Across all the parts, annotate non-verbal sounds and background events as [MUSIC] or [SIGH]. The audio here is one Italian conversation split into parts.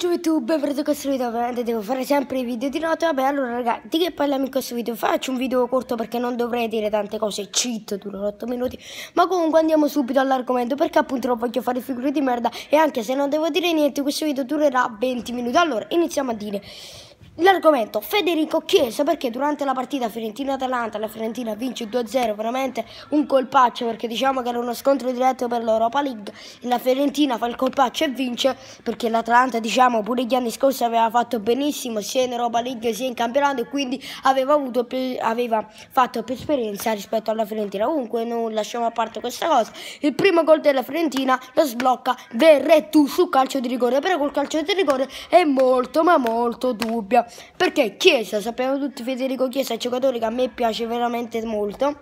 ciao YouTube, vedo questo video ovviamente eh, devo fare sempre i video di notte Vabbè allora ragazzi, di che parliamo in questo video? Faccio un video corto perché non dovrei dire tante cose Cheat, durano 8 minuti Ma comunque andiamo subito all'argomento perché appunto non voglio fare figure di merda E anche se non devo dire niente questo video durerà 20 minuti Allora iniziamo a dire L'argomento Federico Chiesa perché durante la partita Fiorentina-Atalanta la Fiorentina vince 2-0, veramente un colpaccio perché diciamo che era uno scontro diretto per l'Europa League e la Fiorentina fa il colpaccio e vince perché l'Atalanta diciamo pure gli anni scorsi aveva fatto benissimo sia in Europa League sia in campionato e quindi aveva, avuto più, aveva fatto più esperienza rispetto alla Fiorentina. Comunque non lasciamo a parte questa cosa. Il primo gol della Fiorentina lo sblocca Verrettu sul calcio di rigore, però col calcio di rigore è molto ma molto dubbio Federico perché Chiesa, sappiamo tutti Federico Chiesa è un giocatore che a me piace veramente molto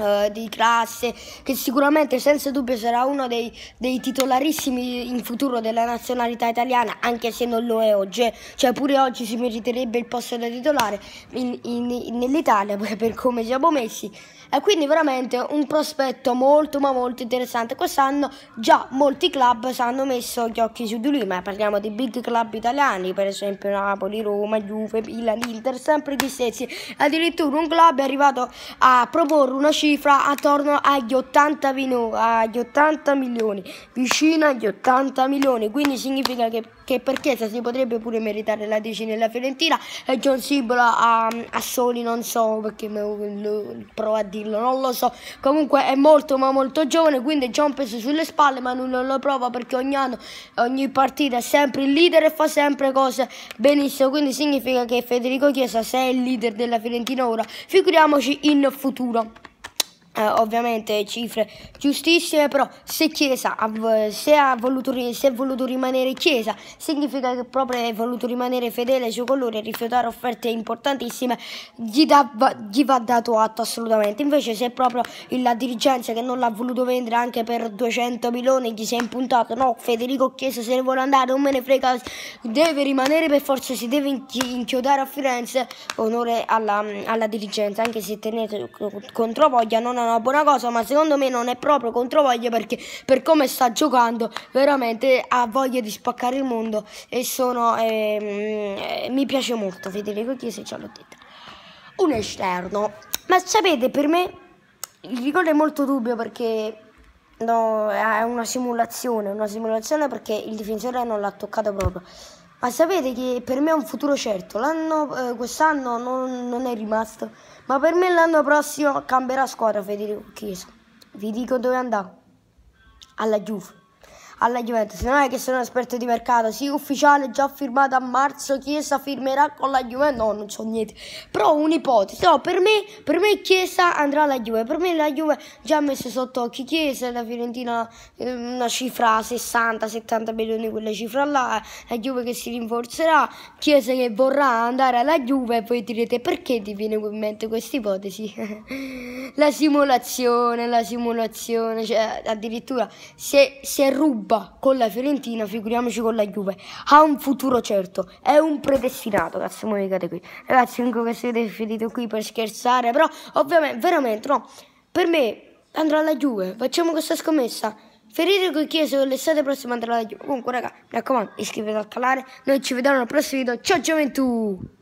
eh, di classe, che sicuramente senza dubbio sarà uno dei, dei, titolarissimi in futuro della nazionalità italiana, anche se non lo è oggi, eh. cioè pure oggi si meriterebbe il posto da titolare nell'Italia [LAUGHS] per come siamo messi. E quindi veramente un prospetto molto ma molto interessante. Quest'anno già molti club hanno messo gli occhi su di lui, ma parliamo di big club italiani, per esempio Napoli, Roma, Juve, Milan, Inter, sempre gli stessi. Addirittura un club è arrivato a proporre una cifra cifra attorno agli 80, minu- agli 80 milioni, vicino agli 80 milioni, quindi significa che, che per Chiesa si potrebbe pure meritare la 10 nella Fiorentina e John Sibola a, ehm, a soli non so perché provo a dirlo, non lo so, comunque è molto ma molto giovane, quindi un peso sulle spalle ma non lo prova perché ogni anno, ogni partita è sempre il leader e fa sempre cose benissimo, quindi significa che Federico Chiesa se è il leader della Fiorentina ora, figuriamoci in futuro eh, ovviamente cifre giustissime, però se Chiesa ha, se ha voluto, se è voluto rimanere Chiesa significa che proprio è voluto rimanere fedele ai suoi colori e rifiutare offerte importantissime, gli, da, gli, va dato atto assolutamente. Invece se è proprio la dirigenza che non l'ha voluto vendere anche per 200 milioni gli si è impuntato, no Federico Chiesa se ne vuole andare, non me ne frega, deve rimanere per forza, si deve inchiodare a Firenze, onore alla, alla dirigenza, anche se tenete contro voglia non ha una buona cosa, ma secondo me non è proprio contro voglia perché per come sta giocando veramente ha voglia di spaccare il mondo e sono, ehm, eh, mi piace molto Federico Chiesa, ce l'ho detto. Un esterno, ma sapete per me il rigore è molto dubbio perché no, è una simulazione, una simulazione perché il difensore non l'ha toccato proprio. Ma sapete che per me è un futuro certo, l'anno, eh, quest'anno non, non, è rimasto, ma per me l'anno prossimo cambierà squadra Federico Chiesa. Vi dico dove andrà, alla Juve alla Juventus. Non è che sono un esperto di mercato, sì, ufficiale già firmato a marzo, Chiesa firmerà con la Juventus. No, non so niente. Però un'ipotesi. No, per me, per me Chiesa andrà alla Juve. Per me la Juve già ha messo sotto occhi Chiesa, la Fiorentina ehm, una cifra 60-70 milioni, quella cifra là, eh, la Juve che si rinforzerà, Chiesa che vorrà andare alla Juve e voi direte perché ti viene in mente questa ipotesi? [LAUGHS] la simulazione, la simulazione, cioè addirittura se, se ruba ruba con la Fiorentina, figuriamoci con la Juve. Ha un futuro certo, è un predestinato, cazzo, mi vedete qui. Ragazzi, comunque che siete finiti qui per scherzare, però ovviamente, veramente, no. Per me andrà alla Juve, facciamo questa scommessa. Ferite con Chiesa l'estate prossima andrà alla Juve. Comunque, raga, mi raccomando, iscrivetevi al canale. Noi ci vediamo al prossimo video. Ciao gioventù!